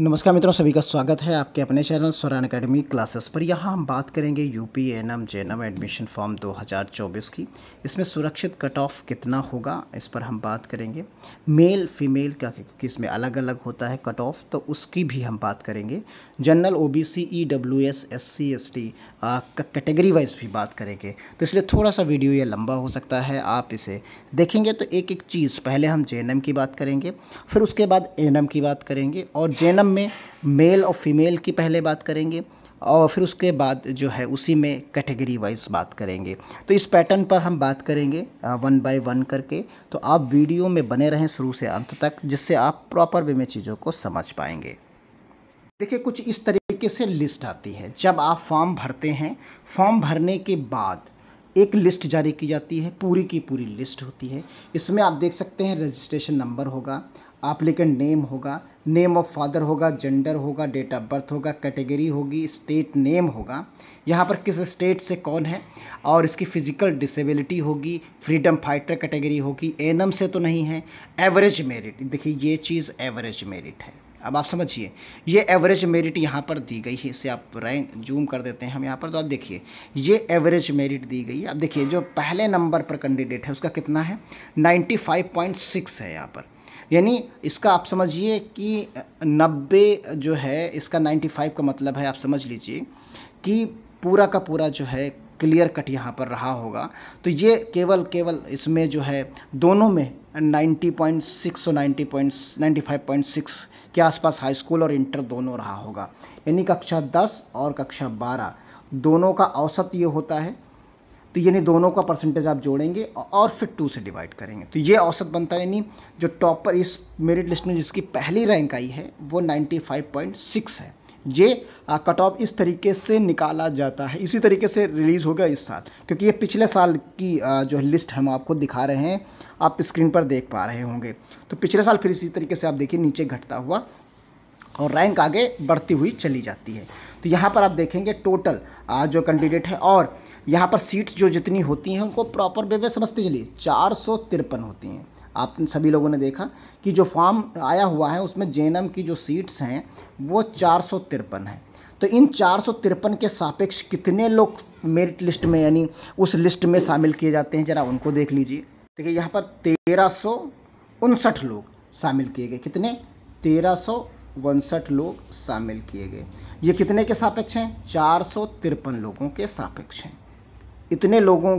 नमस्कार मित्रों सभी का स्वागत है आपके अपने चैनल स्वरान अकेडमी क्लासेस पर यहाँ हम बात करेंगे UP NM M admission form 2024 की इसमें सुरक्षित कट ऑफ कितना होगा इस पर हम बात करेंगे मेल फीमेल का क्योंकि इसमें अलग अलग होता है कट ऑफ तो उसकी भी हम बात करेंगे general O B C E W S S C S T category wise भी बात करेंगे तो इसलिए थोड़ा सा वीडियो ये लंबा हो सकता है आप इसे देखेंगे तो एक एक चीज़ पहले हम जे की बात करेंगे फिर उसके बाद एन की बात करेंगे और जे क्रम में मेल और फीमेल की पहले बात करेंगे और फिर उसके बाद जो है उसी में कैटेगरी वाइज बात करेंगे तो इस पैटर्न पर हम बात करेंगे वन बाय वन करके तो आप वीडियो में बने रहें शुरू से अंत तक जिससे आप प्रॉपर वे में चीज़ों को समझ पाएंगे देखिए कुछ इस तरीके से लिस्ट आती है जब आप फॉर्म भरते हैं फॉर्म भरने के बाद एक लिस्ट जारी की जाती है पूरी की पूरी लिस्ट होती है इसमें आप देख सकते हैं रजिस्ट्रेशन नंबर होगा एप्लीकेंट नेम होगा नेम ऑफ फादर होगा जेंडर होगा डेट ऑफ बर्थ होगा कैटेगरी होगी स्टेट नेम होगा यहाँ पर किस स्टेट से कौन है और इसकी फिजिकल डिसेबिलिटी होगी फ्रीडम फाइटर कैटेगरी होगी एनम से तो नहीं है एवरेज मेरिट देखिए ये चीज़ एवरेज मेरिट है अब आप समझिए ये एवरेज मेरिट यहाँ पर दी गई है इसे आप रैंक जूम कर देते हैं हम यहाँ पर तो आप देखिए ये एवरेज मेरिट दी गई है अब देखिए जो पहले नंबर पर कैंडिडेट है उसका कितना है 95.6 है यहाँ पर यानी इसका आप समझिए कि नब्बे जो है इसका नाइन्टी फाइव का मतलब है आप समझ लीजिए कि पूरा का पूरा जो है क्लियर कट यहाँ पर रहा होगा तो ये केवल केवल इसमें जो है दोनों में 90.6 और सिक्स के आसपास हाई स्कूल और इंटर दोनों रहा होगा यानी कक्षा 10 और कक्षा 12 दोनों का औसत ये होता है तो यानी दोनों का परसेंटेज आप जोड़ेंगे और फिर टू से डिवाइड करेंगे तो ये औसत बनता है यानी जो टॉपर इस मेरिट लिस्ट में जिसकी पहली रैंक आई है वो 95.6 है ये कट ऑफ इस तरीके से निकाला जाता है इसी तरीके से रिलीज़ होगा इस साल क्योंकि ये पिछले साल की जो लिस्ट हम आपको दिखा रहे हैं आप स्क्रीन पर देख पा रहे होंगे तो पिछले साल फिर इसी तरीके से आप देखिए नीचे घटता हुआ और रैंक आगे बढ़ती हुई चली जाती है तो यहाँ पर आप देखेंगे टोटल जो कैंडिडेट है और यहाँ पर सीट्स जो जितनी होती हैं उनको प्रॉपर वे में समझते चलिए चार होती हैं आप सभी लोगों ने देखा कि जो फॉर्म आया हुआ है उसमें जे की जो सीट्स हैं वो चार है तो इन चार के सापेक्ष कितने लोग मेरिट लिस्ट में यानी उस लिस्ट में शामिल किए जाते हैं ज़रा उनको देख लीजिए देखिए यहाँ पर तेरह लोग शामिल किए गए कितने तेरह उनसठ लोग शामिल किए गए ये कितने के सापेक्ष हैं चार सौ तिरपन लोगों के सापेक्ष हैं इतने लोगों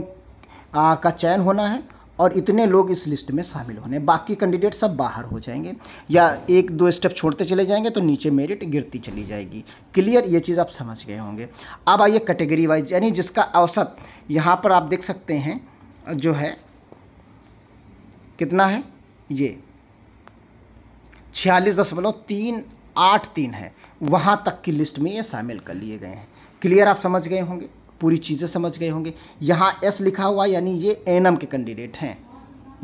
आ, का चयन होना है और इतने लोग इस लिस्ट में शामिल होने बाकी कैंडिडेट सब बाहर हो जाएंगे या एक दो स्टेप छोड़ते चले जाएंगे तो नीचे मेरिट गिरती चली जाएगी क्लियर ये चीज़ आप समझ गए होंगे अब आइए कैटेगरी वाइज यानी जिसका औसत यहाँ पर आप देख सकते हैं जो है कितना है ये छियालीस दशमलव तीन आठ तीन है वहाँ तक की लिस्ट में ये शामिल कर लिए गए हैं क्लियर आप समझ गए होंगे पूरी चीज़ें समझ गए होंगे यहाँ एस लिखा हुआ यानी ये एनम के कैंडिडेट हैं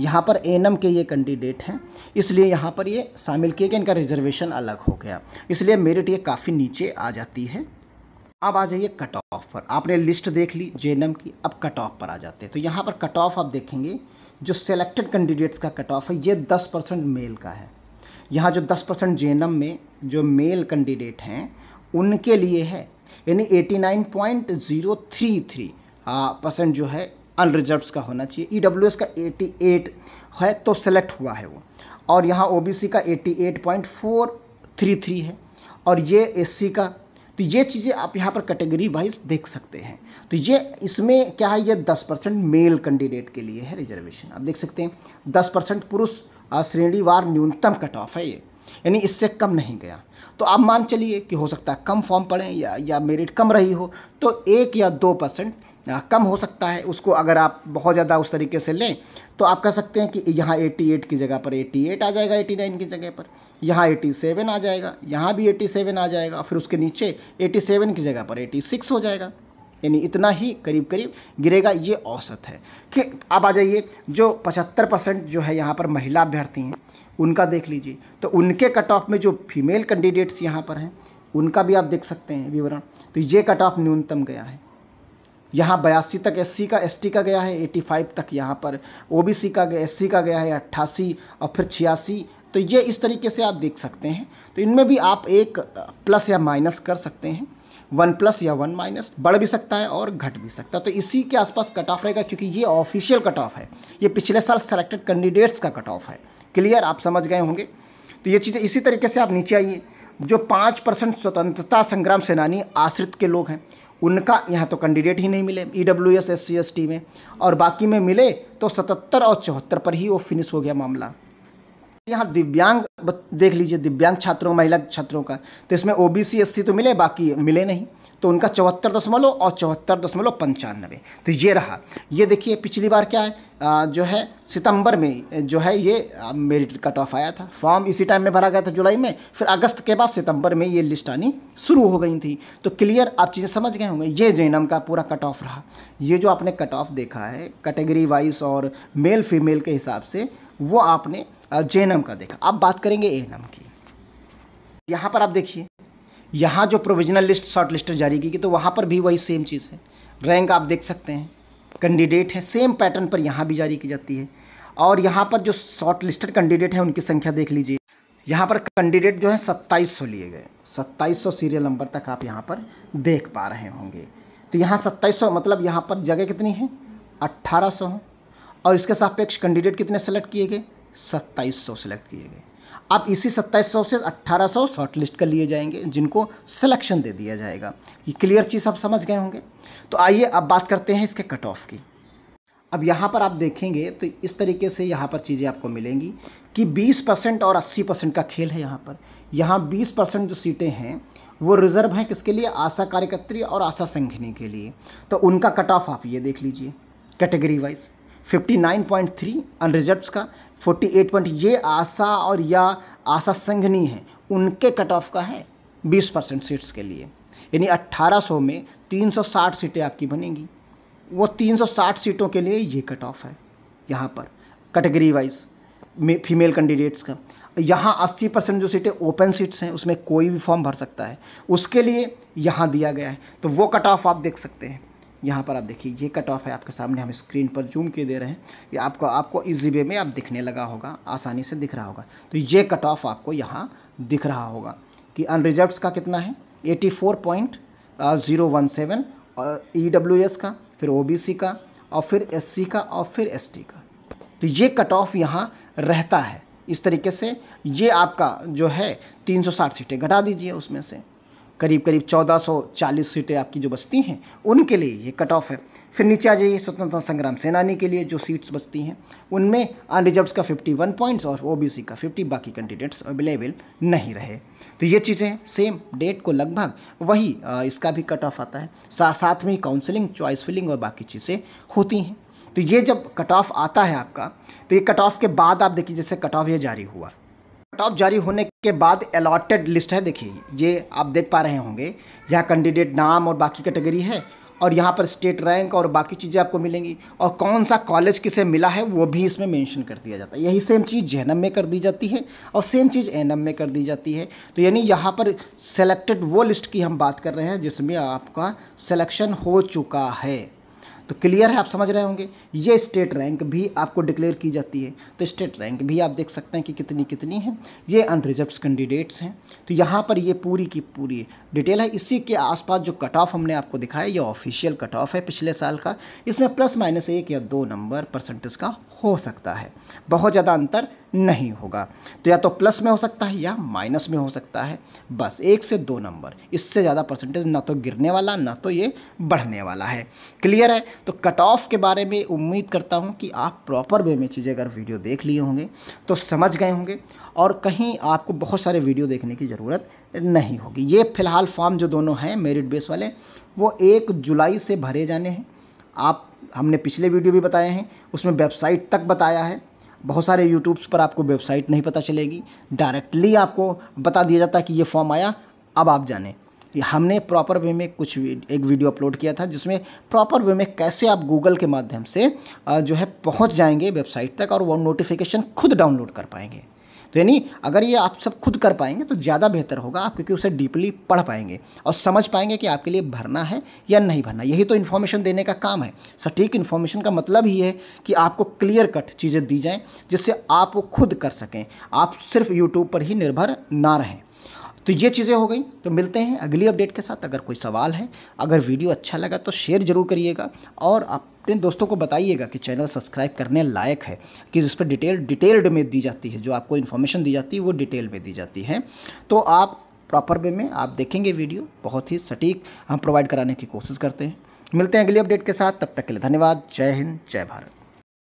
यहाँ पर एनम के ये कैंडिडेट हैं इसलिए यहाँ पर ये शामिल किए गए इनका रिजर्वेशन अलग हो गया इसलिए मेरिट ये काफ़ी नीचे आ जाती है अब आ जाइए कट ऑफ पर आपने लिस्ट देख ली जे की अब कट ऑफ पर आ जाते हैं तो यहाँ पर कट ऑफ आप देखेंगे जो सेलेक्टेड कैंडिडेट्स का कट ऑफ है ये दस परसेंट मेल का है यहाँ जो 10 परसेंट जे में जो मेल कैंडिडेट हैं उनके लिए है यानी 89.033 हाँ, परसेंट जो है अनरिजर्व का होना चाहिए ई e का 88 है तो सेलेक्ट हुआ है वो और यहाँ ओ का 88.433 है और ये एस का तो ये चीज़ें आप यहाँ पर कैटेगरी वाइज देख सकते हैं तो ये इसमें क्या है ये 10 परसेंट मेल कैंडिडेट के लिए है रिजर्वेशन आप देख सकते हैं 10 परसेंट पुरुष श्रेणीवार न्यूनतम कट ऑफ है ये यानी इससे कम नहीं गया तो आप मान चलिए कि हो सकता है कम फॉर्म पड़ें या या मेरिट कम रही हो तो एक या दो परसेंट कम हो सकता है उसको अगर आप बहुत ज़्यादा उस तरीके से लें तो आप कह सकते हैं कि यहाँ 88 की जगह पर 88 आ जाएगा 89 की जगह पर यहाँ 87 आ जाएगा यहाँ भी 87 आ जाएगा फिर उसके नीचे 87 की जगह पर 86 हो जाएगा यानी इतना ही करीब करीब गिरेगा ये औसत है कि अब आ जाइए जो पचहत्तर परसेंट जो है यहाँ पर महिला अभ्यर्थी हैं उनका देख लीजिए तो उनके कट ऑफ में जो फीमेल कैंडिडेट्स यहाँ पर हैं उनका भी आप देख सकते हैं विवरण तो ये कट ऑफ न्यूनतम गया है यहाँ बयासी तक एस का एस का गया है 85 तक यहाँ पर ओ का सी का गया है अट्ठासी और फिर छियासी तो ये इस तरीके से आप देख सकते हैं तो इनमें भी आप एक प्लस या माइनस कर सकते हैं वन प्लस या वन माइनस बढ़ भी सकता है और घट भी सकता है तो इसी के आसपास कट ऑफ रहेगा क्योंकि ये ऑफिशियल कट ऑफ है ये पिछले साल सेलेक्टेड कैंडिडेट्स का कट ऑफ है क्लियर आप समझ गए होंगे तो ये चीज़ें इसी तरीके से आप नीचे आइए जो पाँच परसेंट स्वतंत्रता संग्राम सेनानी आश्रित के लोग हैं उनका यहाँ तो कैंडिडेट ही नहीं मिले E W S S C S T में और बाकी में मिले तो सतहत्तर और चौहत्तर पर ही वो फिनिश हो गया मामला यहाँ दिव्यांग देख लीजिए दिव्यांग छात्रों महिला छात्रों का तो इसमें ओ बी सी एस सी तो मिले बाकी मिले नहीं तो उनका चौहत्तर दशमलव और चौहत्तर दशमलव पंचानबे तो ये रहा ये देखिए पिछली बार क्या है आ, जो है सितंबर में जो है ये मेरिट कट ऑफ आया था फॉर्म इसी टाइम में भरा गया था जुलाई में फिर अगस्त के बाद सितंबर में ये लिस्ट आनी शुरू हो गई थी तो क्लियर आप चीज़ें समझ गए होंगे ये जैनम का पूरा कट ऑफ रहा ये जो आपने कट ऑफ देखा है कैटेगरी वाइज और मेल फीमेल के हिसाब से वो आपने जे का देखा अब बात करेंगे ए की यहाँ पर आप देखिए यहाँ जो प्रोविजनल लिस्ट शॉर्ट लिस्ट जारी की गई तो वहाँ पर भी वही सेम चीज़ है रैंक आप देख सकते हैं कैंडिडेट है सेम पैटर्न पर यहाँ भी जारी की जाती है और यहाँ पर जो शॉर्ट लिस्टेड कैंडिडेट हैं उनकी संख्या देख लीजिए यहाँ पर कैंडिडेट जो है सत्ताईस लिए गए सत्ताईस सीरियल नंबर तक आप यहाँ पर देख पा रहे होंगे तो यहाँ सत्ताईस मतलब यहाँ पर जगह कितनी है अट्ठारह सौ और इसके सापेक्ष कैंडिडेट कितने सेलेक्ट किए गए सत्ताईस सौ सेलेक्ट किए गए अब इसी सौ से सौ शॉर्ट लिस्ट कर लिए जाएंगे जिनको सिलेक्शन दे दिया जाएगा ये क्लियर चीज़ आप समझ गए होंगे तो आइए अब बात करते हैं इसके कट ऑफ की अब यहाँ पर आप देखेंगे तो इस तरीके से यहाँ पर चीज़ें आपको मिलेंगी कि 20 परसेंट और 80 परसेंट का खेल है यहाँ पर यहाँ 20 परसेंट जो सीटें हैं वो रिज़र्व हैं किसके लिए आशा कार्यकर्त्री और आशा संघिनी के लिए तो उनका कट ऑफ आप ये देख लीजिए कैटेगरी वाइज 59.3 अनरिजर्व्स का 48 पॉइंट ये आशा और या आशा संघनी है उनके कट ऑफ का है 20 परसेंट सीट्स के लिए यानी 1800 में 360 सीटें आपकी बनेंगी वो 360 सीटों के लिए ये कट ऑफ है यहाँ पर कैटेगरी वाइज फीमेल कैंडिडेट्स का यहाँ 80 परसेंट जो सीटें ओपन सीट्स हैं उसमें कोई भी फॉर्म भर सकता है उसके लिए यहाँ दिया गया है तो वो कट ऑफ आप देख सकते हैं यहाँ पर आप देखिए ये कट ऑफ है आपके सामने हम स्क्रीन पर जूम के दे रहे हैं ये आपको आपको इजी वे में आप दिखने लगा होगा आसानी से दिख रहा होगा तो ये कट ऑफ आपको यहाँ दिख रहा होगा कि अनरिजर्व्स का कितना है eighty four point zero one seven और ई डब्ल्यू एस का फिर ओ बी सी का और फिर एस सी का और फिर एस टी का तो ये कट ऑफ यहाँ रहता है इस तरीके से ये आपका जो है साठ सीटें घटा दीजिए उसमें से करीब करीब 1440 सीटें आपकी जो बचती हैं उनके लिए ये कट ऑफ है फिर नीचे आ जाइए स्वतंत्रता संग्राम सेनानी के लिए जो सीट्स बचती हैं उनमें अनरिजर्व का 51 पॉइंट्स और ओबीसी का 50 बाकी कैंडिडेट्स अवेलेबल नहीं रहे तो ये चीज़ें सेम डेट को लगभग वही इसका भी कट ऑफ आता है सा, साथ में ही काउंसलिंग चॉइस फिलिंग और बाकी चीज़ें होती हैं तो ये जब कट ऑफ आता है आपका तो ये कट ऑफ के बाद आप देखिए जैसे कट ऑफ ये जारी हुआ ऑफ जारी होने के बाद अलॉटेड लिस्ट है देखिए ये आप देख पा रहे होंगे यहाँ कैंडिडेट नाम और बाकी कैटेगरी है और यहाँ पर स्टेट रैंक और बाकी चीज़ें आपको मिलेंगी और कौन सा कॉलेज किसे मिला है वो भी इसमें मेंशन कर दिया जाता है यही सेम चीज़ जे में कर दी जाती है और सेम चीज़ एन में कर दी जाती है तो यानी यहाँ पर सेलेक्टेड वो लिस्ट की हम बात कर रहे हैं जिसमें आपका सिलेक्शन हो चुका है तो क्लियर है आप समझ रहे होंगे ये स्टेट रैंक भी आपको डिक्लेयर की जाती है तो स्टेट रैंक भी आप देख सकते हैं कि कितनी कितनी है ये अनरिजर्व कैंडिडेट्स हैं तो यहाँ पर ये पूरी की पूरी डिटेल है इसी के आसपास जो कट ऑफ हमने आपको दिखाया ये ऑफिशियल कट ऑफ है पिछले साल का इसमें प्लस माइनस एक या दो नंबर परसेंटेज का हो सकता है बहुत ज़्यादा अंतर नहीं होगा तो या तो प्लस में हो सकता है या माइनस में हो सकता है बस एक से दो नंबर इससे ज़्यादा परसेंटेज ना तो गिरने वाला ना तो ये बढ़ने वाला है क्लियर है तो कट ऑफ के बारे में उम्मीद करता हूँ कि आप प्रॉपर वे में चीज़ें अगर वीडियो देख लिए होंगे तो समझ गए होंगे और कहीं आपको बहुत सारे वीडियो देखने की ज़रूरत नहीं होगी ये फ़िलहाल फॉर्म जो दोनों हैं मेरिट बेस वाले वो एक जुलाई से भरे जाने हैं आप हमने पिछले वीडियो भी बताए हैं उसमें वेबसाइट तक बताया है बहुत सारे यूट्यूब्स पर आपको वेबसाइट नहीं पता चलेगी डायरेक्टली आपको बता दिया जाता है कि ये फॉर्म आया अब आप जाने कि हमने प्रॉपर वे में कुछ एक वीडियो अपलोड किया था जिसमें प्रॉपर वे में कैसे आप गूगल के माध्यम से जो है पहुँच जाएंगे वेबसाइट तक और वो नोटिफिकेशन खुद डाउनलोड कर पाएंगे तो यानी अगर ये आप सब खुद कर पाएंगे तो ज़्यादा बेहतर होगा आप क्योंकि उसे डीपली पढ़ पाएंगे और समझ पाएंगे कि आपके लिए भरना है या नहीं भरना यही तो इन्फॉर्मेशन देने का काम है सटीक इन्फॉर्मेशन का मतलब ही है कि आपको क्लियर कट चीज़ें दी जाएँ जिससे आप वो खुद कर सकें आप सिर्फ यूट्यूब पर ही निर्भर ना रहें तो ये चीज़ें हो गई तो मिलते हैं अगली अपडेट के साथ अगर कोई सवाल है अगर वीडियो अच्छा लगा तो शेयर ज़रूर करिएगा और अपने दोस्तों को बताइएगा कि चैनल सब्सक्राइब करने लायक है कि जिस पर डिटेल डिटेल्ड में दी जाती है जो आपको इन्फॉर्मेशन दी जाती है वो डिटेल में दी जाती है तो आप प्रॉपर वे में आप देखेंगे वीडियो बहुत ही सटीक हम प्रोवाइड कराने की कोशिश करते हैं मिलते हैं अगली अपडेट के साथ तब तक के लिए धन्यवाद जय हिंद जय भारत